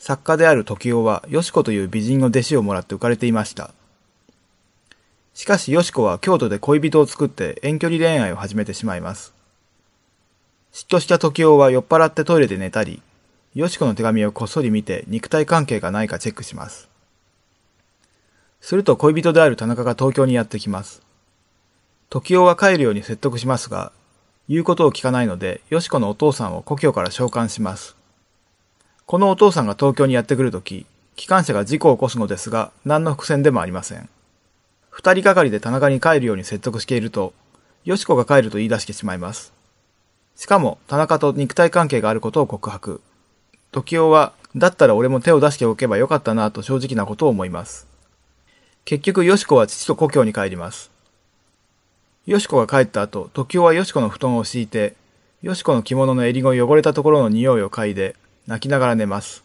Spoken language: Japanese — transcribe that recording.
作家である時雄は、よしこという美人の弟子をもらって浮かれていました。しかしよしこは京都で恋人を作って遠距離恋愛を始めてしまいます。嫉妬した時雄は酔っ払ってトイレで寝たり、よしこの手紙をこっそり見て肉体関係がないかチェックします。すると恋人である田中が東京にやってきます。時雄は帰るように説得しますが、言うことを聞かないので、よしこのお父さんを故郷から召喚します。このお父さんが東京にやってくるとき、機関車が事故を起こすのですが、何の伏線でもありません。二人がかりで田中に帰るように説得していると、よしこが帰ると言い出してしまいます。しかも、田中と肉体関係があることを告白。時代は、だったら俺も手を出しておけばよかったなと正直なことを思います。結局、よしこは父と故郷に帰ります。よしこが帰った後、時代はよしこの布団を敷いて、よしこの着物の襟の汚れたところの匂いを嗅いで、泣きながら寝ます。